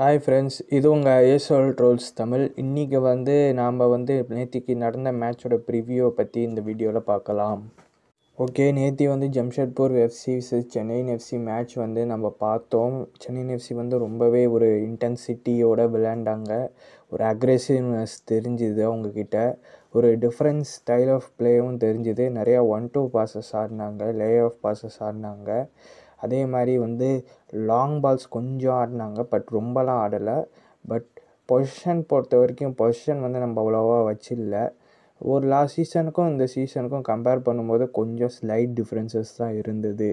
hi friends இது உங்கள் ஏசோல் trolls Tamil இன்றைக்கி வந்து நாம் வந்து நேத்திக்கு நடந்த மேட்சோட ப்ரிவியூவை பற்றி இந்த வீடியோவில் பார்க்கலாம் ஓகே நேத்தி வந்து Jamshedpur FC versus Chennaiyin FC match வந்து நம்ம பார்த்தோம் சென்னையின் எஃப்சி வந்து ரொம்பவே ஒரு இன்டென்சிட்டியோடு விளையாண்டாங்க ஒரு அக்ரெசிவ்னஸ் தெரிஞ்சுது அவங்கக்கிட்ட ஒரு டிஃப்ரெண்ட் ஸ்டைல் ஆஃப் பிளேவும் தெரிஞ்சுது நிறையா ஒன் டூ பாசஸ் ஆடினாங்க லே ஆஃப் பாசஸ் ஆடினாங்க அதே மாதிரி வந்து லாங் பால்ஸ் கொஞ்சம் ஆடினாங்க பட் ரொம்பலாம் ஆடலை பட் பொசிஷன் பொறுத்த வரைக்கும் பொசிஷன் வந்து நம்ம அவ்வளோவா வச்சில்ல ஒரு லாஸ்ட் சீசனுக்கும் இந்த சீசனுக்கும் கம்பேர் பண்ணும்போது கொஞ்சம் ஸ்லைட் டிஃப்ரென்சஸ் தான் இருந்தது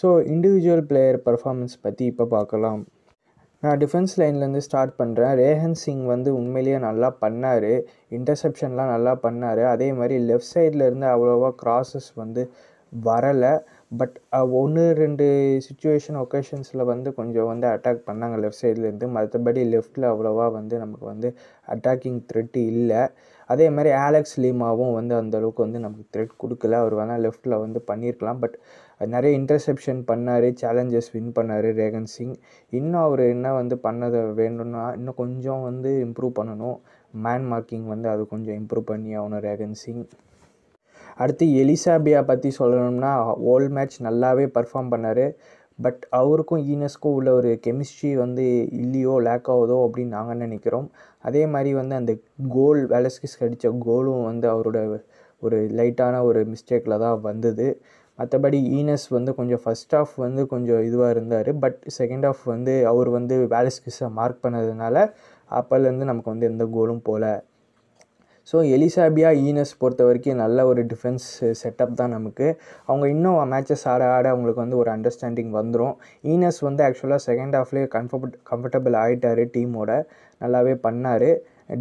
ஸோ இண்டிவிஜுவல் பிளேயர் பர்ஃபார்மன்ஸ் பற்றி இப்போ பார்க்கலாம் நான் டிஃபென்ஸ் லைன்லேருந்து ஸ்டார்ட் பண்ணுறேன் ரேஹன் சிங் வந்து உண்மையிலேயே நல்லா பண்ணார் இன்டர்செப்ஷன்லாம் நல்லா பண்ணார் அதே மாதிரி லெஃப்ட் சைட்லேருந்து அவ்வளோவா க்ராசஸ் வந்து வரலை பட் uh, ஒன்று ரெண்டு சுச்சுவேஷன் ஒகேஷன்ஸில் வந்து கொஞ்சம் வந்து அட்டாக் பண்ணாங்க லெஃப்ட் சைட்லேருந்து மற்றபடி லெஃப்ட்டில் அவ்வளோவா வந்து நமக்கு வந்து அட்டாக்கிங் த்ரெட்டு இல்லை அதே மாதிரி ஆலெக்ஸ் லீமாவும் வந்து அந்தளவுக்கு வந்து நமக்கு த்ரெட் கொடுக்கல அவர் வேணால் லெஃப்ட்டில் வந்து பண்ணியிருக்கலாம் பட் நிறைய இன்டர்செப்ஷன் பண்ணார் சேலஞ்சஸ் வின் பண்ணார் ரேகன் சிங் இன்னும் அவர் என்ன வந்து பண்ணதை வேணும்னா இன்னும் கொஞ்சம் வந்து இம்ப்ரூவ் பண்ணணும் மேன் மார்க்கிங் வந்து அது கொஞ்சம் இம்ப்ரூவ் பண்ணி ஆகணும் ரேகன் சிங் அடுத்து எலிசாபியா பற்றி சொல்லணும்னா ஓல் மேட்ச் நல்லாவே பர்ஃபார்ம் பண்ணார் பட் அவருக்கும் ஈனஸ்க்கும் உள்ள ஒரு கெமிஸ்ட்ரி வந்து இல்லையோ லேக் ஆகுதோ அப்படின்னு நாங்கள் நினைக்கிறோம் அதே மாதிரி வந்து அந்த கோல் வேலஸ்கிஸ் கடித்த கோலும் வந்து அவரோட ஒரு லைட்டான ஒரு மிஸ்டேக்கில் தான் வந்தது மற்றபடி ஈனஸ் வந்து கொஞ்சம் ஃபஸ்ட் ஆஃப் வந்து கொஞ்சம் இதுவாக இருந்தார் பட் செகண்ட் ஆஃப் வந்து அவர் வந்து வேலஸ்கிஸை மார்க் பண்ணதுனால அப்போலேருந்து நமக்கு வந்து எந்த கோலும் போகல ஸோ எலிசாபியா ஈனஸ் பொறுத்த வரைக்கும் நல்ல ஒரு டிஃபென்ஸ் செட்டப் தான் நமக்கு அவங்க இன்னும் மேட்சஸ் ஆட ஆட அவங்களுக்கு வந்து ஒரு அண்டர்ஸ்டாண்டிங் வந்துடும் ஈனஸ் வந்து ஆக்சுவலாக செகண்ட் ஹாஃப்லேயே கம்ஃபர்ட் கம்ஃபர்டபுள் ஆகிட்டார் டீமோட நல்லாவே பண்ணார்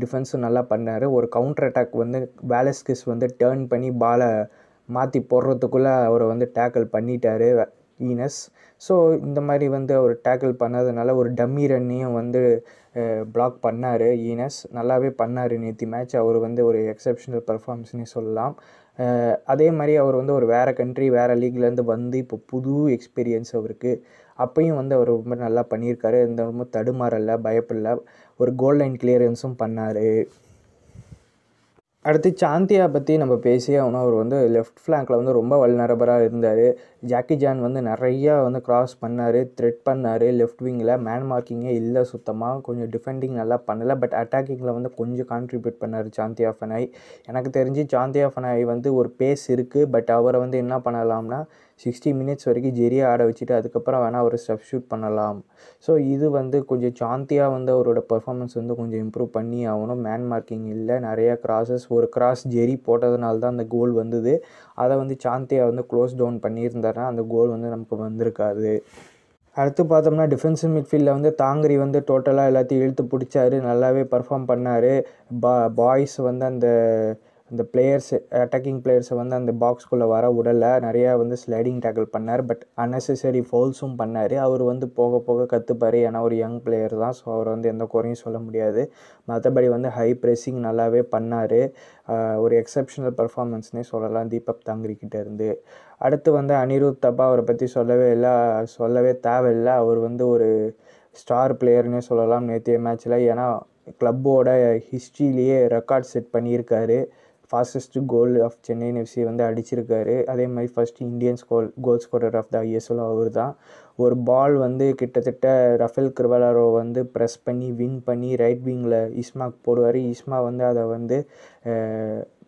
டிஃபென்ஸும் நல்லா பண்ணார் ஒரு கவுண்டர் அட்டாக் வந்து வேலஸ்கிஸ் வந்து டேர்ன் பண்ணி பாலை மாற்றி போடுறதுக்குள்ளே அவரை வந்து டேக்கிள் பண்ணிட்டார் ஈனஸ் ஸோ இந்த மாதிரி வந்து அவர் டேக்கிள் பண்ணதுனால ஒரு டம்மி ரன்னையும் வந்து பிளாக் பண்ணார் ஈனஸ் நல்லாவே பண்ணார் நேற்று மேட்ச் அவர் வந்து ஒரு எக்ஸப்ஷனல் பர்ஃபார்மன்ஸ்னே சொல்லலாம் அதே மாதிரி அவர் வந்து ஒரு வேறு கண்ட்ரி வேறு லீக்லேருந்து வந்து இப்போ புது எக்ஸ்பீரியன்ஸ் அவருக்கு அப்பையும் வந்து அவர் ரொம்ப நல்லா பண்ணியிருக்காரு இந்த ரொம்ப தடுமாறலை பயப்படல ஒரு கோல் லைன் கிளியரன்ஸும் பண்ணார் அடுத்து சாந்தியா பற்றி நம்ம பேசி அவனும் அவர் வந்து லெஃப்ட் ஃப்ளாங்கில் வந்து ரொம்ப வல்நரபராக இருந்தார் ஜாக்கி ஜான் வந்து நிறையா வந்து க்ராஸ் பண்ணார் த்ரெட் பண்ணார் லெஃப்ட் விங்கில் மேன் மார்க்கிங்கே இல்லை சுத்தமாக கொஞ்சம் டிஃபெண்டிங் நல்லா பண்ணலை பட் அட்டாக்கிங்கில் வந்து கொஞ்சம் கான்ட்ரிபியூட் பண்ணார் சாந்தியா ஃபனாய் எனக்கு தெரிஞ்சு சாந்தியா ஃபனாய் வந்து ஒரு பேஸ் இருக்குது பட் அவரை வந்து என்ன பண்ணலாம்னா சிக்ஸ்டி மினிட்ஸ் வரைக்கும் ஜெரியா ஆட வச்சுட்டு அதுக்கப்புறம் வேணால் அவர் ஷூட் பண்ணலாம் ஸோ இது வந்து கொஞ்சம் சாந்தியாக வந்து அவரோட பர்ஃபார்மன்ஸ் வந்து கொஞ்சம் இம்ப்ரூவ் பண்ணி ஆகணும் மேன் மார்க்கிங் இல்லை நிறையா கிராஸஸ் ஒரு கிராஸ் ஜெரி போட்டதுனால தான் அந்த கோல் வந்தது அதை வந்து சாந்தியை வந்து க்ளோஸ் டவுன் பண்ணியிருந்தாருன்னா அந்த கோல் வந்து நமக்கு வந்திருக்காது அடுத்து பார்த்தோம்னா டிஃபென்சிவ் மிட்ஃபீல்டில் வந்து தாங்கரி வந்து டோட்டலாக எல்லாத்தையும் இழுத்து பிடிச்சாரு நல்லாவே பர்ஃபார்ம் பண்ணார் பா பாய்ஸ் வந்து அந்த அந்த பிளேயர்ஸ் அட்டாக்கிங் பிளேயர்ஸை வந்து அந்த பாக்ஸ்குள்ளே வர விடலை நிறையா வந்து ஸ்லைடிங் டேக்கிள் பண்ணார் பட் அன்னெசரி ஃபோல்ஸும் பண்ணார் அவர் வந்து போக போக கற்றுப்பார் ஏன்னா ஒரு யங் பிளேயர் தான் ஸோ அவர் வந்து எந்த குறையும் சொல்ல முடியாது மற்றபடி வந்து ஹை ப்ரெஸ்ஸிங் நல்லாவே பண்ணார் ஒரு எக்ஸப்ஷனல் பர்ஃபார்மன்ஸ்னே சொல்லலாம் தீபக் இருந்து அடுத்து வந்து அனிருத் தப்பா அவரை பற்றி சொல்லவே இல்லை சொல்லவே தேவையில்லை அவர் வந்து ஒரு ஸ்டார் பிளேயர்னே சொல்லலாம் நேற்றைய மேட்ச்சில் ஏன்னா க்ளப்போட ஹிஸ்ட்ரியிலேயே ரெக்கார்ட் செட் பண்ணியிருக்காரு fastest goal of Chennai FC வந்து அடிச்சிருக்காரு அதே மாதிரி first Indian goal goal scorer of the ISL அவர் தான் ஒரு பால் வந்து கிட்டத்தட்ட ரஃபேல் கிருவலாரோ வந்து ப்ரெஸ் பண்ணி வின் பண்ணி ரைட் விங்கில் இஸ்மாக் போடுவார் இஸ்மா வந்து அதை வந்து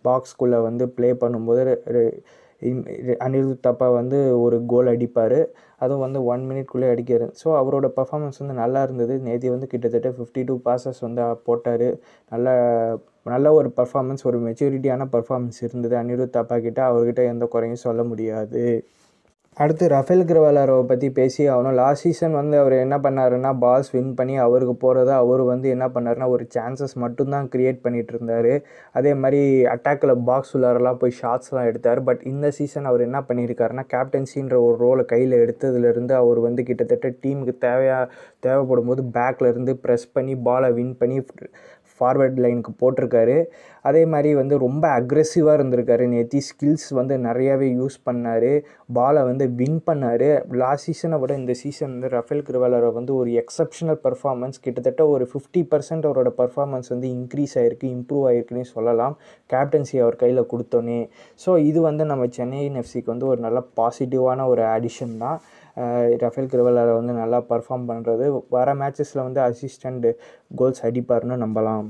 பாக்ஸ்குள்ளே வந்து ப்ளே பண்ணும்போது அனிருத் தப்பா வந்து ஒரு கோல் அடிப்பார் அதுவும் வந்து ஒன் மினிட்குள்ளே அடிக்கார் ஸோ அவரோட பர்ஃபாமன்ஸ் வந்து நல்லா இருந்தது நேதி வந்து கிட்டத்தட்ட ஃபிஃப்டி டூ பாசஸ் வந்து போட்டார் நல்ல நல்ல ஒரு பர்ஃபாமன்ஸ் ஒரு மெச்சூரிட்டியான பர்ஃபாமன்ஸ் இருந்தது அனிருத் அப்பா கிட்ட அவர்கிட்ட எந்த குறையும் சொல்ல முடியாது அடுத்து ரஃபேல் கிரவாலாரோவை பற்றி பேசி ஆகணும் லாஸ்ட் சீசன் வந்து அவர் என்ன பண்ணாருன்னா பாஸ் வின் பண்ணி அவருக்கு போகிறத அவர் வந்து என்ன பண்ணாருன்னா ஒரு சான்சஸ் மட்டும்தான் க்ரியேட் பண்ணிகிட்டு இருந்தார் அதே மாதிரி அட்டாக்கில் பாக்ஸ் உள்ளாரெல்லாம் போய் ஷாட்ஸ்லாம் எடுத்தார் பட் இந்த சீசன் அவர் என்ன பண்ணியிருக்காருன்னா கேப்டன்சின்ற ஒரு ரோலை கையில் எடுத்ததுலேருந்து அவர் வந்து கிட்டத்தட்ட டீமுக்கு தேவையாக தேவைப்படும் போது பேக்கில் இருந்து ப்ரெஸ் பண்ணி பாலை வின் பண்ணி ஃபார்வர்ட் லைனுக்கு போட்டிருக்காரு அதே மாதிரி வந்து ரொம்ப அக்ரெசிவாக இருந்திருக்காரு நேத்தி ஸ்கில்ஸ் வந்து நிறையாவே யூஸ் பண்ணார் பாலை வந்து வின் பண்ணார் லாஸ்ட் சீசனை விட இந்த சீசன் வந்து ரஃபேல் கிருவாலரை வந்து ஒரு எக்ஸப்ஷனல் பர்ஃபார்மன்ஸ் கிட்டத்தட்ட ஒரு ஃபிஃப்டி பர்சன்ட் அவரோட பர்ஃபார்மன்ஸ் வந்து இன்க்ரீஸ் ஆகிருக்கு இம்ப்ரூவ் ஆகிருக்குன்னு சொல்லலாம் கேப்டன்சி அவர் கையில் கொடுத்தோன்னே ஸோ இது வந்து நம்ம சென்னை எஃப்சிக்கு வந்து ஒரு நல்ல பாசிட்டிவான ஒரு ஆடிஷன் தான் ரஃபேல் கிரிவலரை வந்து நல்லா பர்ஃபார்ம் பண்ணுறது வர மேட்சஸில் வந்து அசிஸ்டண்ட் கோல்ஸ் அடிப்பார்னு நம்பலாம்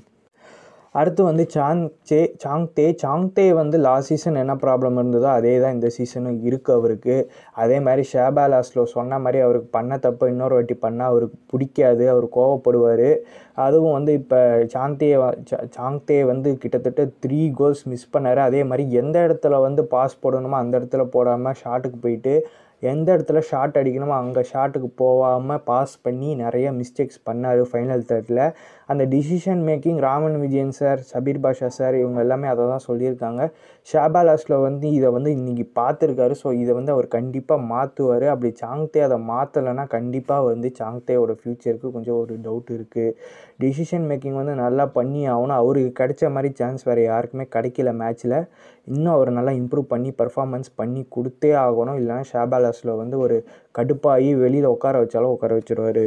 அடுத்து வந்து Chhangte Chhangte Chhangte வந்து லாஸ்ட் சீசன் என்ன ப்ராப்ளம் இருந்ததோ அதே தான் இந்த சீசனும் இருக்குது அவருக்கு அதே மாதிரி ஷேபா லாஸ்லோ சொன்ன மாதிரி அவருக்கு பண்ண தப்பு இன்னொரு வாட்டி பண்ணால் அவருக்கு பிடிக்காது அவர் கோவப்படுவார் அதுவும் வந்து இப்போ சாங்தே தே வந்து கிட்டத்தட்ட த்ரீ கோல்ஸ் மிஸ் பண்ணார் அதே மாதிரி எந்த இடத்துல வந்து பாஸ் போடணுமோ அந்த இடத்துல போடாமல் ஷாட்டுக்கு போயிட்டு எந்த இடத்துல ஷாட் அடிக்கணுமோ அங்கே ஷாட்டுக்கு போகாமல் பாஸ் பண்ணி நிறைய மிஸ்டேக்ஸ் பண்ணார் ஃபைனல் தேர்ட்டில் அந்த decision making Raman Vijayan sir Sabir Pasha sir இவங்க எல்லாமே அதை தான் சொல்லியிருக்காங்க ஷாபாலாஸில் வந்து இதை வந்து இன்றைக்கி பார்த்துருக்காரு ஸோ இதை வந்து அவர் கண்டிப்பாக மாற்றுவார் அப்படி சாங்தே அதை மாற்றலைன்னா கண்டிப்பாக வந்து சாங்தேவோட ஃப்யூச்சருக்கு கொஞ்சம் ஒரு டவுட் இருக்குது டிசிஷன் மேக்கிங் வந்து நல்லா பண்ணி ஆகணும் அவருக்கு கிடைச்ச மாதிரி சான்ஸ் வேறு யாருக்குமே கிடைக்கல மேட்ச்சில் இன்னும் அவர் நல்லா இம்ப்ரூவ் பண்ணி பர்ஃபார்மன்ஸ் பண்ணி கொடுத்தே ஆகணும் இல்லைனா ஷாபாலாஸில் வந்து ஒரு கடுப்பாகி வெளியில் உட்கார வச்சாலும் உட்கார வச்சுருவார்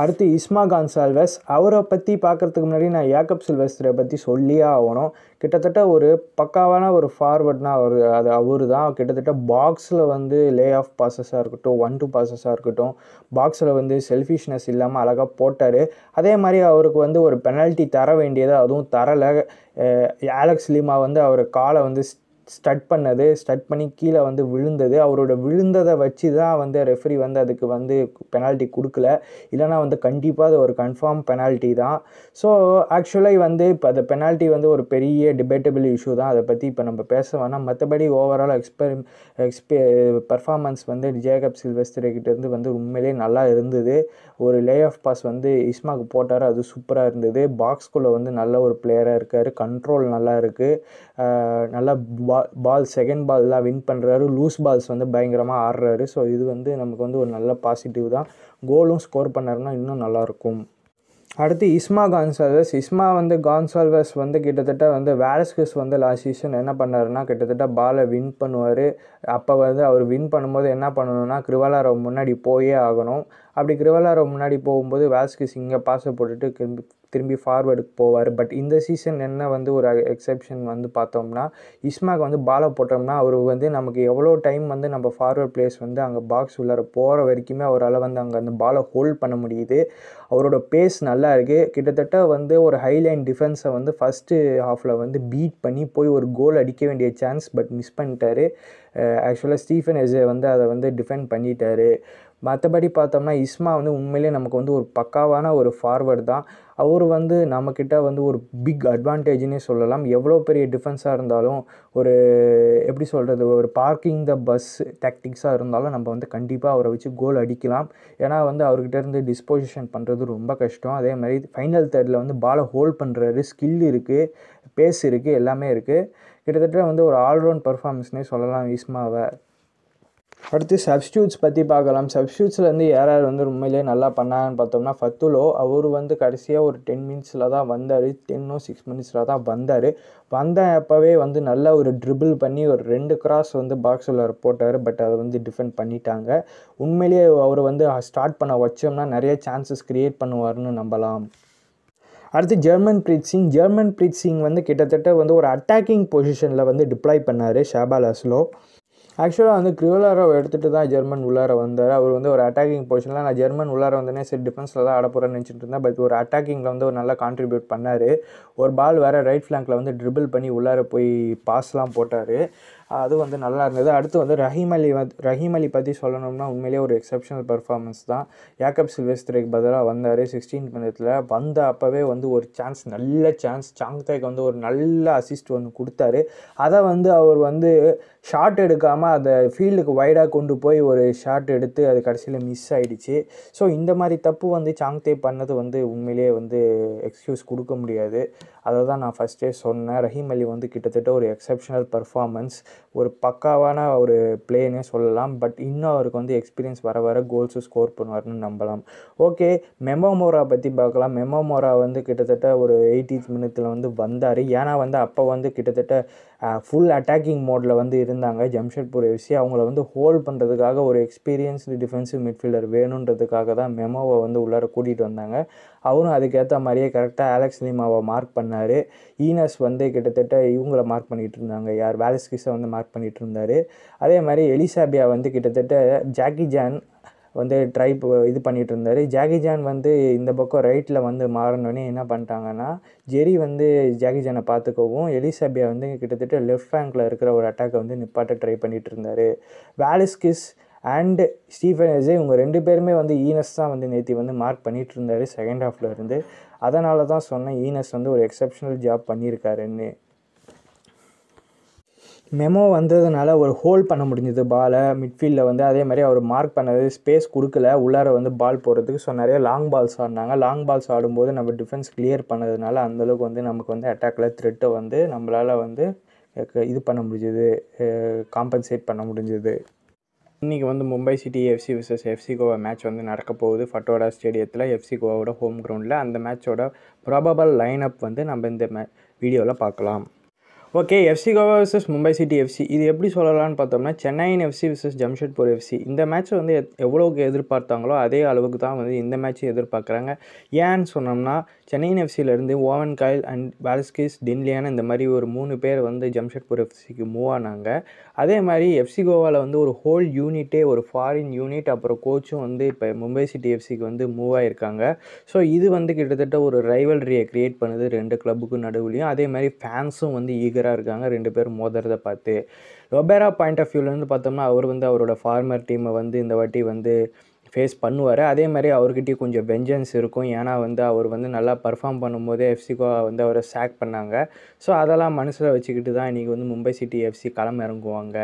அடுத்து இஸ்மா கான் சால்வஸ் அவரை பற்றி பார்க்குறதுக்கு முன்னாடி நான் ஏகப் சில்வஸ்திரை பற்றி சொல்லியே ஆகணும் கிட்டத்தட்ட ஒரு பக்காவான ஒரு ஃபார்வர்ட்னா அவர் அது அவர் தான் கிட்டத்தட்ட பாக்ஸில் வந்து லே ஆஃப் பாசஸாக இருக்கட்டும் ஒன் டூ பாசஸாக இருக்கட்டும் பாக்ஸில் வந்து செல்ஃபிஷ்னஸ் இல்லாமல் அழகாக போட்டார் அதே மாதிரி அவருக்கு வந்து ஒரு பெனால்ட்டி தர வேண்டியது அதுவும் தரலை ஆலக்ஸ் லீமா வந்து அவர் காலை வந்து ஸ்டட் பண்ணது ஸ்டட் பண்ணி கீழே வந்து விழுந்தது அவரோட விழுந்ததை வச்சு தான் வந்து ரெஃப்ரி வந்து அதுக்கு வந்து பெனால்ட்டி கொடுக்கல இல்லைன்னா வந்து கண்டிப்பாக அது ஒரு கன்ஃபார்ம் பெனால்ட்டி தான் ஸோ ஆக்சுவலாக வந்து இப்போ அந்த பெனால்ட்டி வந்து ஒரு பெரிய டிபேட்டபிள் இஷ்யூ தான் அதை பற்றி இப்போ நம்ம பேச வேணாம் மற்றபடி ஓவரால் எக்ஸ்பெரி எக்ஸ்பெ பர்ஃபார்மன்ஸ் வந்து ஜேகப் கிட்டேருந்து வந்து உண்மையிலே நல்லா இருந்தது ஒரு லே ஆஃப் பாஸ் வந்து இஸ்மாக்கு போட்டார் அது சூப்பராக இருந்தது பாக்ஸ்குள்ளே வந்து நல்ல ஒரு பிளேயராக இருக்கார் கண்ட்ரோல் நல்லா இருக்குது நல்லா பால் பால் செகண்ட் பால்லாம் வின் பண்ணுறாரு லூஸ் பால்ஸ் வந்து பயங்கரமாக ஆடுறாரு ஸோ இது வந்து நமக்கு வந்து ஒரு நல்ல பாசிட்டிவ் தான் கோலும் ஸ்கோர் பண்ணாருன்னா இன்னும் நல்லாயிருக்கும் அடுத்து இஸ்மா கான்சால்வஸ் இஸ்மா வந்து கான்சால்வஸ் வந்து கிட்டத்தட்ட வந்து வேரஸ்கஸ் வந்து லாஸ்ட் சீசன் என்ன பண்ணாருன்னா கிட்டத்தட்ட பாலை வின் பண்ணுவார் அப்போ வந்து அவர் வின் பண்ணும்போது என்ன பண்ணணும்னா கிருவலாரவ் முன்னாடி போயே ஆகணும் அப்படி கிருவலாரவ் முன்னாடி போகும்போது வாஸ்கிஸ் இங்கே பாஸை போட்டுட்டு திரும்பி திரும்பி ஃபார்வேர்டுக்கு போவார் பட் இந்த சீசன் என்ன வந்து ஒரு எக்ஸப்ஷன் வந்து பார்த்தோம்னா இஸ்மாக் வந்து பாலை போட்டோம்னா அவர் வந்து நமக்கு எவ்வளோ டைம் வந்து நம்ம ஃபார்வேர்ட் பிளேஸ் வந்து அங்கே பாக்ஸ் உள்ளார போகிற வரைக்குமே அவரால் வந்து அங்கே அந்த பாலை ஹோல்ட் பண்ண முடியுது அவரோட பேஸ் நல்லா இருக்குது கிட்டத்தட்ட வந்து ஒரு ஹைலைன் டிஃபென்ஸை வந்து ஃபஸ்ட்டு ஹாஃபில் வந்து பீட் பண்ணி போய் ஒரு கோல் அடிக்க வேண்டிய சான்ஸ் பட் மிஸ் பண்ணிட்டாரு ஆக்சுவலாக ஸ்டீஃபன் எஸ்ஏ வந்து அதை வந்து டிஃபெண்ட் பண்ணிட்டாரு மற்றபடி பார்த்தோம்னா இஸ்மா வந்து உண்மையிலே நமக்கு வந்து ஒரு பக்காவான ஒரு ஃபார்வர்டு தான் அவர் வந்து நம்மக்கிட்ட வந்து ஒரு பிக் அட்வான்டேஜ்னே சொல்லலாம் எவ்வளோ பெரிய டிஃபென்ஸாக இருந்தாலும் ஒரு எப்படி சொல்கிறது ஒரு பார்க்கிங் த பஸ் டாக்டிக்ஸாக இருந்தாலும் நம்ம வந்து கண்டிப்பாக அவரை வச்சு கோல் அடிக்கலாம் ஏன்னா வந்து அவர்கிட்ட இருந்து டிஸ்போசிஷன் பண்ணுறது ரொம்ப கஷ்டம் அதே மாதிரி ஃபைனல் தேர்டில் வந்து பாலை ஹோல்ட் பண்ணுறாரு ஸ்கில் இருக்குது பேஸ் இருக்குது எல்லாமே இருக்குது கிட்டத்தட்ட வந்து ஒரு ஆல்ரவுண்ட் பர்ஃபார்மன்ஸ்னே சொல்லலாம் விஸ்மாவை அடுத்து சப்ஸ்டியூட்ஸ் பற்றி பார்க்கலாம் வந்து யார் யார் வந்து உண்மையிலே நல்லா பண்ணாங்கன்னு பார்த்தோம்னா ஃபத்துலோ அவர் வந்து கடைசியாக ஒரு டென் மினிட்ஸில் தான் வந்தார் டென்னோ சிக்ஸ் மினிட்ஸில் தான் வந்தார் வந்த அப்போவே வந்து நல்லா ஒரு ட்ரிபிள் பண்ணி ஒரு ரெண்டு கிராஸ் வந்து பாக்ஸில் போட்டார் பட் அதை வந்து டிஃபெண்ட் பண்ணிட்டாங்க உண்மையிலேயே அவர் வந்து ஸ்டார்ட் பண்ண வச்சோம்னா நிறைய சான்சஸ் க்ரியேட் பண்ணுவார்னு நம்பலாம் அடுத்து ஜெர்மன் பிரீத் சிங் ஜெர்மன் பிரீத் சிங் வந்து கிட்டத்தட்ட வந்து ஒரு அட்டாக்கிங் பொசிஷனில் வந்து டிப்ளாய் பண்ணார் ஷாபால் அஸ்லோ ஆக்சுவலாக வந்து கிரிவலாரவை எடுத்துகிட்டு தான் ஜெர்மன் உள்ளார வந்தார் அவர் வந்து ஒரு அட்டாக்கிங் பொசிஷனில் நான் ஜெர்மன் உள்ளார வந்தோடனே சரி டிஃபென்ஸில் தான் ஆட போகிறேன்னு நினச்சிட்டு இருந்தேன் பட் ஒரு அட்டாக்கிங்கில் வந்து ஒரு நல்லா கான்ட்ரிபியூட் பண்ணார் ஒரு பால் வேறு ரைட் ஃப்ளாங்கில் வந்து ட்ரிபிள் பண்ணி உள்ளார போய் பாஸ்லாம் போட்டார் அது வந்து நல்லா இருந்தது அடுத்து வந்து ரஹீம் அலி வந்து ரஹீம் அலி பற்றி சொல்லணும்னா உண்மையிலேயே ஒரு எக்ஸப்ஷனல் பர்ஃபார்மன்ஸ் தான் யாக்கப் சில்வேஸ்திரைக்கு பதிலாக வந்தார் சிக்ஸ்டீன் பந்தத்தில் வந்த அப்போவே வந்து ஒரு சான்ஸ் நல்ல சான்ஸ் சாங் தேக்கு வந்து ஒரு நல்ல அசிஸ்ட் ஒன்று கொடுத்தாரு அதை வந்து அவர் வந்து ஷார்ட் எடுக்காமல் அந்த ஃபீல்டுக்கு வைடாக கொண்டு போய் ஒரு ஷாட் எடுத்து அது கடைசியில் மிஸ் ஆகிடுச்சு ஸோ இந்த மாதிரி தப்பு வந்து சாங்தே பண்ணது வந்து உண்மையிலேயே வந்து எக்ஸ்கியூஸ் கொடுக்க முடியாது அதை தான் நான் ஃபஸ்ட்டே சொன்னேன் ரஹீம் அலி வந்து கிட்டத்தட்ட ஒரு எக்ஸப்ஷனல் பர்ஃபார்மன்ஸ் ஒரு பக்காவான ஒரு பிளேனே சொல்லலாம் பட் இன்னும் அவருக்கு வந்து எக்ஸ்பீரியன்ஸ் வர வர கோல்ஸு ஸ்கோர் பண்ணுவார்னு நம்பலாம் ஓகே மெமோ மோரா பற்றி பார்க்கலாம் மெமோ மோரா வந்து கிட்டத்தட்ட ஒரு எயிட்டித் மினிட்ல வந்து வந்தார் ஏன்னா வந்து அப்போ வந்து கிட்டத்தட்ட ஃபுல் அட்டாக்கிங் மோடில் வந்து இருந்தாங்க ஜம்ஷெட்பூர் எஃப்சி அவங்கள வந்து ஹோல்ட் பண்ணுறதுக்காக ஒரு எக்ஸ்பீரியன்ஸ்டு டிஃபென்சிவ் மிட்ஃபீல்டர் வேணுன்றதுக்காக தான் மெமோவை வந்து உள்ளார கூட்டிகிட்டு வந்தாங்க அவரும் அதுக்கேற்ற மாதிரியே கரெக்டாக ஆலெக்ஸ் லீமாவை மார்க் பண்ணார் ஈனஸ் வந்து கிட்டத்தட்ட இவங்கள மார்க் பண்ணிகிட்டு இருந்தாங்க யார் வேலஸ்கிஸை வந்து மார்க் பண்ணிகிட்டு இருந்தார் அதே மாதிரி எலிசாபியா வந்து கிட்டத்தட்ட ஜாக்கி ஜான் வந்து ட்ரை இது பண்ணிகிட்டு இருந்தார் ஜாகி ஜான் வந்து இந்த பக்கம் ரைட்டில் வந்து மாறினோடனே என்ன பண்ணிட்டாங்கன்னா ஜெரி வந்து ஜாகி ஜானை பார்த்துக்கவும் எலிசாபியா வந்து கிட்டத்தட்ட லெஃப்ட் ஃபேங்கில் இருக்கிற ஒரு அட்டாக்கை வந்து நிப்பாட்ட ட்ரை பண்ணிகிட்டு இருந்தார் வேலிஸ்கிஸ் அண்டு ஸ்டீஃபன் இவங்க ரெண்டு பேருமே வந்து ஈனஸ் தான் வந்து நேற்றி வந்து மார்க் பண்ணிகிட்டு இருந்தார் செகண்ட் ஹாஃபில் இருந்து அதனால தான் சொன்னேன் ஈனஸ் வந்து ஒரு எக்ஸப்ஷனல் ஜாப் பண்ணியிருக்காருன்னு மெமோ வந்ததுனால ஒரு ஹோல்ட் பண்ண முடிஞ்சது பாலை மிட்ஃபீல்டில் வந்து அதே மாதிரி அவர் மார்க் பண்ணது ஸ்பேஸ் கொடுக்கல உள்ளார வந்து பால் போகிறதுக்கு ஸோ நிறைய லாங் பால்ஸ் ஆடினாங்க லாங் பால்ஸ் ஆடும்போது நம்ம டிஃபென்ஸ் கிளியர் பண்ணதுனால அந்தளவுக்கு வந்து நமக்கு வந்து அட்டாக்கில் த்ரெட்டை வந்து நம்மளால் வந்து இது பண்ண முடிஞ்சது காம்பன்சேட் பண்ண முடிஞ்சது இன்றைக்கி வந்து Mumbai City FC versus FC Goa match வந்து நடக்க போகுது ஃபட்டோடா ஸ்டேடியத்தில் எஃப்சி கோவாவோட ஹோம் கிரவுண்டில் அந்த மேட்சோட ப்ராபபிள் லைனப் வந்து நம்ம இந்த மே வீடியோவில் பார்க்கலாம் okay FC Goa versus Mumbai City FC இது எப்படி சொல்லலாம்னு பார்த்தோம்னா Chennaiyin FC versus Jamshedpur FC இந்த மேட்ச் வந்து எவ்வளோக்கு எதிர்பார்த்தாங்களோ அதே அளவுக்கு தான் வந்து இந்த மேட்ச்சை எதிர்பார்க்குறாங்க ஏன்னு சொன்னோம்னா சென்னையின் எஃப்சியிலேருந்து ஓவன் காயில் அண்ட் பாலஸ்கிஸ் டின்லியான இந்த மாதிரி ஒரு மூணு பேர் வந்து ஜம்ஷெட்பூர் எஃப்சிக்கு மூவ் ஆனாங்க அதே மாதிரி எஃப்சி கோவாவில் வந்து ஒரு ஹோல் யூனிட்டே ஒரு ஃபாரின் யூனிட் அப்புறம் கோச்சும் வந்து இப்போ மும்பை சிட்டி எஃப்சிக்கு வந்து மூவ் ஆகியிருக்காங்க ஸோ இது வந்து கிட்டத்தட்ட ஒரு ரைவல்ரியை க்ரியேட் பண்ணுது ரெண்டு கிளப்புக்கும் நடுவுலையும் அதே மாதிரி ஃபேன்ஸும் வந்து ஈகராக இருக்காங்க ரெண்டு பேர் மோதுறதை பார்த்து ரொபேரா பாயிண்ட் ஆஃப் வியூலேருந்து பார்த்தோம்னா அவர் வந்து அவரோட ஃபார்மர் டீமை வந்து இந்த வாட்டி வந்து ஃபேஸ் பண்ணுவார் அதே மாதிரி அவர்கிட்டயும் கொஞ்சம் வெஞ்சன்ஸ் இருக்கும் ஏன்னா வந்து அவர் வந்து நல்லா பர்ஃபார்ம் பண்ணும்போது எஃப்சிகோ வந்து அவரை சேக் பண்ணாங்க ஸோ அதெல்லாம் மனசில் வச்சுக்கிட்டு தான் இன்றைக்கி வந்து மும்பை சிட்டி எஃப்சி களம் இறங்குவாங்க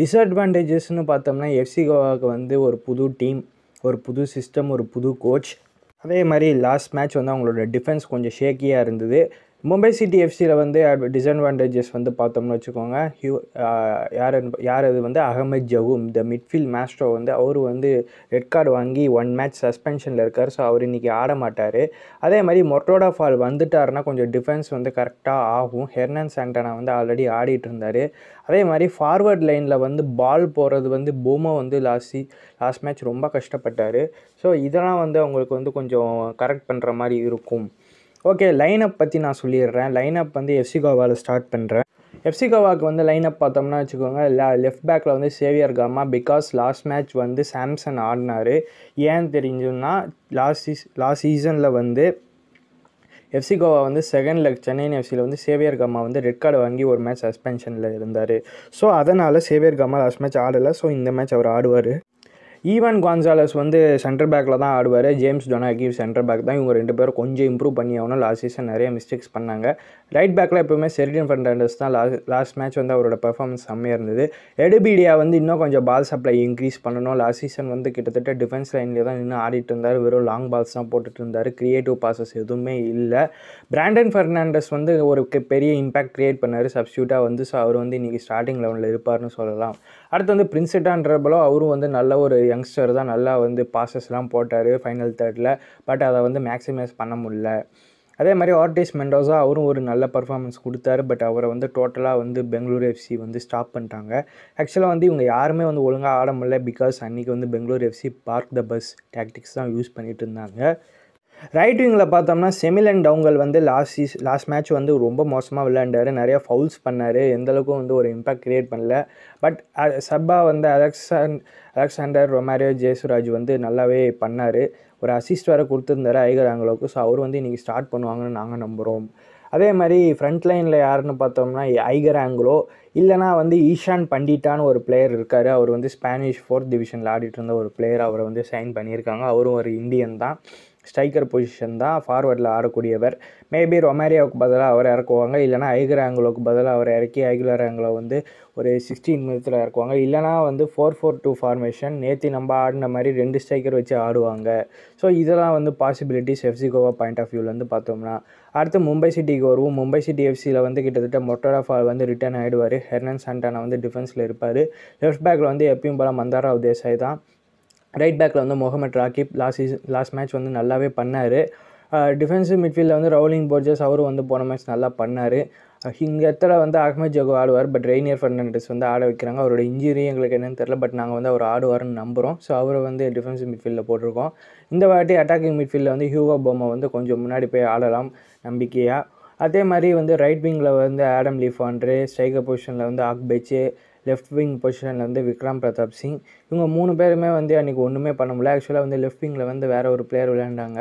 டிஸ்அட்வான்டேஜஸ்னு பார்த்தோம்னா எஃப்சி கோவாவுக்கு வந்து ஒரு புது டீம் ஒரு புது சிஸ்டம் ஒரு புது கோச் அதே மாதிரி லாஸ்ட் மேட்ச் வந்து அவங்களோட டிஃபென்ஸ் கொஞ்சம் ஷேக்கியாக இருந்தது மும்பை சிட்டி எஃப்சியில் வந்து டிஸ்அட்வான்டேஜஸ் வந்து பார்த்தோம்னு வச்சுக்கோங்க ஹியூ யார் யார் அது வந்து Ahmed Jahouh the midfield maestro வந்து அவர் வந்து ரெட் கார்டு வாங்கி ஒன் மேட்ச் சஸ்பென்ஷனில் இருக்கார் ஸோ அவர் இன்றைக்கி ஆட மாட்டார் அதே மாதிரி மொட்டோடா ஃபால் வந்துட்டார்னா கொஞ்சம் டிஃபென்ஸ் வந்து கரெக்டாக ஆகும் ஹெர்னன் சாண்டனா வந்து ஆல்ரெடி ஆடிட்டு இருந்தார் அதே மாதிரி ஃபார்வர்ட் லைனில் வந்து பால் போகிறது வந்து பூமா வந்து லாஸ்ட் லாஸ்ட் மேட்ச் ரொம்ப கஷ்டப்பட்டார் ஸோ இதெல்லாம் வந்து அவங்களுக்கு வந்து கொஞ்சம் கரெக்ட் பண்ணுற மாதிரி இருக்கும் ஓகே லைனப் பற்றி நான் சொல்லிடுறேன் லைனப் வந்து எஃப்சி கோவாவில் ஸ்டார்ட் பண்ணுறேன் எஃப்சி கோவாக்கு வந்து லைனப் பார்த்தோம்னா வச்சுக்கோங்க லெஃப்ட் பேக்கில் வந்து Xavier Gama because last match வந்து சாம்சங் ஆடினார் ஏன்னு தெரிஞ்சுன்னா லாஸ்ட் சீஸ் லாஸ்ட் சீசனில் வந்து எஃப்சி கோவா வந்து செகண்ட் லெக் சென்னை எஃப்சியில் வந்து சேவியர் கம்மா வந்து ரெட் கார்டு வாங்கி ஒரு மேட்ச் சஸ்பென்ஷனில் இருந்தார் ஸோ அதனால் சேவியர் கம்மா லாஸ்ட் மேட்ச் ஆடலை ஸோ இந்த மேட்ச் அவர் ஆடுவார் ஈவன் கான்சாலஸ் வந்து சென்டர் பேக்கில் தான் ஆடுவார் ஜேம்ஸ் டொனாகி சென்டர் பேக் தான் இவங்க ரெண்டு பேரும் கொஞ்சம் இம்ப்ரூவ் பண்ணி ஆகணும் லாஸ்ட் சீசன் நிறைய மிஸ்டேக்ஸ் பண்ணாங்க ரைட் பேக்கில் எப்போவுமே செரிடன் ஃபர்னாண்டஸ் தான் லாஸ்ட் லாஸ்ட் மேட்ச் வந்து அவரோட பெர்ஃபார்மன்ஸ் செம்மையாக இருந்தது எடுபீடியா வந்து இன்னும் கொஞ்சம் பால் சப்ளை இன்க்ரீஸ் பண்ணணும் லாஸ்ட் சீசன் வந்து கிட்டத்தட்ட டிஃபென்ஸ் லைனில் தான் இன்னும் ஆடிட்டு இருந்தார் வெறும் லாங் பால்ஸ் தான் போட்டுட்டு இருந்தார் க்ரியேட்டிவ் பாசஸ் எதுவுமே இல்லை பிராண்டன் ஃபெர்னாண்டஸ் வந்து ஒரு பெரிய இம்பாக்ட் க்ரியேட் பண்ணார் சப்ஸ்டியூட்டாக வந்து ஸோ அவர் வந்து இன்றைக்கி ஸ்டார்டிங் லெவனில் இருப்பார்னு சொல்லலாம் அடுத்து வந்து பிரின்சிட்டான்றபலோ அவரும் வந்து நல்ல ஒரு யங்ஸ்டர் தான் நல்லா வந்து பாசஸ்லாம் போட்டார் ஃபைனல் தேர்டில் பட் அதை வந்து மேக்ஸிமைஸ் பண்ண முடில அதே மாதிரி ஆர்டிஸ் மெண்டோஸா அவரும் ஒரு நல்ல பர்ஃபார்மன்ஸ் கொடுத்தாரு பட் அவரை வந்து டோட்டலாக வந்து பெங்களூர் எஃப்சி வந்து ஸ்டாப் பண்ணிட்டாங்க ஆக்சுவலாக வந்து இவங்க யாருமே வந்து ஒழுங்காக ஆட முடியல பிகாஸ் அன்றைக்கி வந்து Bengaluru FC park the bus tactics தான் யூஸ் பண்ணிகிட்டு இருந்தாங்க ரைட் விங்கில் பார்த்தோம்னா செமில் அண்ட் டவுங்கல் வந்து லாஸ்ட் சீஸ் லாஸ்ட் மேட்ச் வந்து ரொம்ப மோசமாக விளையாண்டார் நிறையா ஃபவுல்ஸ் பண்ணார் எந்தளவுக்கும் வந்து ஒரு இம்பாக்ட் க்ரியேட் பண்ணல பட் சப்பா வந்து அலெக்சான் அலெக்சாண்டர் ரொமாரியோ ஜெயசுராஜ் வந்து நல்லாவே பண்ணார் ஒரு அசிஸ்ட் வேறு கொடுத்துருந்தாரு ஐகர் ஆங்கிலோக்கு ஸோ அவர் வந்து இன்றைக்கி ஸ்டார்ட் பண்ணுவாங்கன்னு நாங்கள் நம்புகிறோம் அதே மாதிரி ஃப்ரண்ட் லைனில் யாருன்னு பார்த்தோம்னா ஐகர் ஆங்கிலோ இல்லைனா வந்து ஈஷான் பண்டிட்டான்னு ஒரு பிளேயர் இருக்கார் அவர் வந்து ஸ்பானிஷ் ஃபோர்த் டிவிஷனில் ஆடிட்டு இருந்த ஒரு பிளேயர் அவரை வந்து சைன் பண்ணியிருக்காங்க அவரும் ஒரு இந்தியன் தான் ஸ்ட்ரைக்கர் பொசிஷன் தான் ஃபார்வர்டில் ஆடக்கூடியவர் மேபி ரொமேரியாவுக்கு பதிலாக அவர் இறக்குவாங்க இல்லைனா ஐகர் ஆங்கிலோவுக்கு பதிலாக அவர் இறக்கி ஐகுலர் ஆங்கிலோ வந்து ஒரு சிக்ஸ்டீன் மினிட்ஸில் இறக்குவாங்க இல்லைனா வந்து ஃபோர் ஃபோர் டூ ஃபார்மேஷன் நேற்று நம்ம ஆடின மாதிரி ரெண்டு ஸ்ட்ரைக்கர் வச்சு ஆடுவாங்க ஸோ இதெல்லாம் வந்து possibilities FC Goa point of வியூலேருந்து பார்த்தோம்னா அடுத்து மும்பை சிட்டிக்கு வருவோம் மும்பை சிட்டி எஃப்சியில் வந்து கிட்டத்தட்ட மொட்டோடா ஃபால் வந்து ரிட்டர்ன் ஆகிடுவார் ஹெர்னன் சாண்டானா வந்து டிஃபென்ஸில் இருப்பார் லெஃப்ட் பேக்கில் வந்து எப்பயும் போல் மந்தாரா தேசாய் தான் ரைட் பேக்கில் வந்து Mohammad Rakip last season last match வந்து நல்லாவே பண்ணார் டிஃபென்சிவ் மிட்ஃபீல்டில் வந்து ரவுலிங் போர்ஜஸ் அவரும் வந்து போன மேட்ச் நல்லா பண்ணார் இங்கே இடத்துல வந்து அகமது ஜகோ ஆடுவார் பட் ரெய்னியர் ஃபர்னாண்டஸ் வந்து ஆட வைக்கிறாங்க அவரோட இன்ஜுரி எங்களுக்கு என்னென்னு தெரில பட் நாங்கள் வந்து அவர் ஆடுவார்னு நம்புகிறோம் ஸோ அவரை வந்து டிஃபென்ஸ் மிட்ஃபீல்டில் போட்டிருக்கோம் இந்த வாட்டி அட்டாக்கிங் மிட்ஃபீல்டில் வந்து ஹியூகோ பொம்மை வந்து கொஞ்சம் முன்னாடி போய் ஆடலாம் நம்பிக்கையாக அதே மாதிரி வந்து ரைட் விங்கில் வந்து ஆடம் லீஃபான்ட்ரு ஸ்ட்ரைக்கர் பொசிஷனில் வந்து பெச்சு லெஃப்ட் விங் பொசிஷனில் வந்து விக்ரம் பிரதாப் சிங் இவங்க மூணு பேருமே வந்து அன்றைக்கி ஒன்றுமே பண்ண முடியல ஆக்சுவலாக வந்து லெஃப்ட் விங்கில் வந்து வேறு ஒரு பிளேயர் விளையாண்டாங்க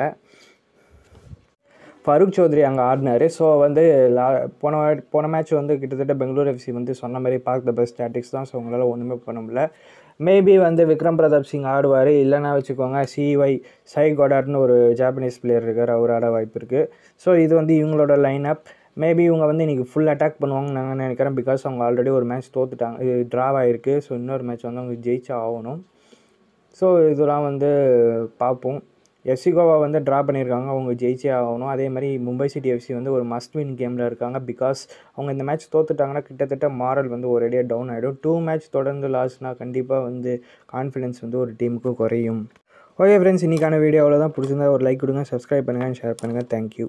ஃபருக் சௌத்ரி அங்கே ஆடினார் ஸோ வந்து லா போன போன மேட்ச் வந்து கிட்டத்தட்ட பெங்களூர் எஃப்சி வந்து சொன்ன மாதிரி பார்க் த பெஸ்ட் ஸ்டாட்டிக்ஸ் தான் ஸோ உங்களால் ஒன்றுமே பண்ண முடியல மேபி வந்து விக்ரம் பிரதாப் சிங் ஆடுவார் இல்லைன்னா வச்சுக்கோங்க சிஒய் சை கோடார்ட்னு ஒரு ஜாப்பனீஸ் பிளேயர் இருக்கார் அவர் ஆட வாய்ப்பு இருக்குது ஸோ இது வந்து இவங்களோட லைன் அப் மேபி இவங்க வந்து இன்றைக்கி ஃபுல் அட்டாக் பண்ணுவாங்க நாங்கள் நினைக்கிறேன் பிகாஸ் அவங்க ஆல்ரெடி ஒரு மேட்ச் தோத்துட்டாங்க இது ஆகிருக்கு ஸோ இன்னொரு மேட்ச் வந்து அவங்க ஜெயிச்சா ஆகணும் ஸோ இதெல்லாம் வந்து பார்ப்போம் எஃப்சி கோவா வந்து ட்ரா பண்ணியிருக்காங்க அவங்க ஜெயிச்சே ஆகணும் அதே மாதிரி மும்பை சிட்டி எஃப்சி வந்து ஒரு மஸ்ட் வின் கேமில் இருக்காங்க பிகாஸ் அவங்க இந்த மேட்ச் தோத்துட்டாங்கன்னா கிட்டத்தட்ட மாரல் வந்து ஒரேடியாக டவுன் ஆகிடும் டூ மேட்ச் தொடர்ந்து லாஸ்ட்னா கண்டிப்பாக வந்து கான்ஃபிடென்ஸ் வந்து ஒரு டீமுக்கு குறையும் ஓகே ஃப்ரெண்ட்ஸ் இன்றைக்கான வீடியோ அவ்வளோதான் பிடிச்சிருந்தா ஒரு லைக் கொடுங்க சப்ஸ்கிரைப் பண்ணுங்கள் ஷேர் பண்ணுங்கள் தேங்க்யூ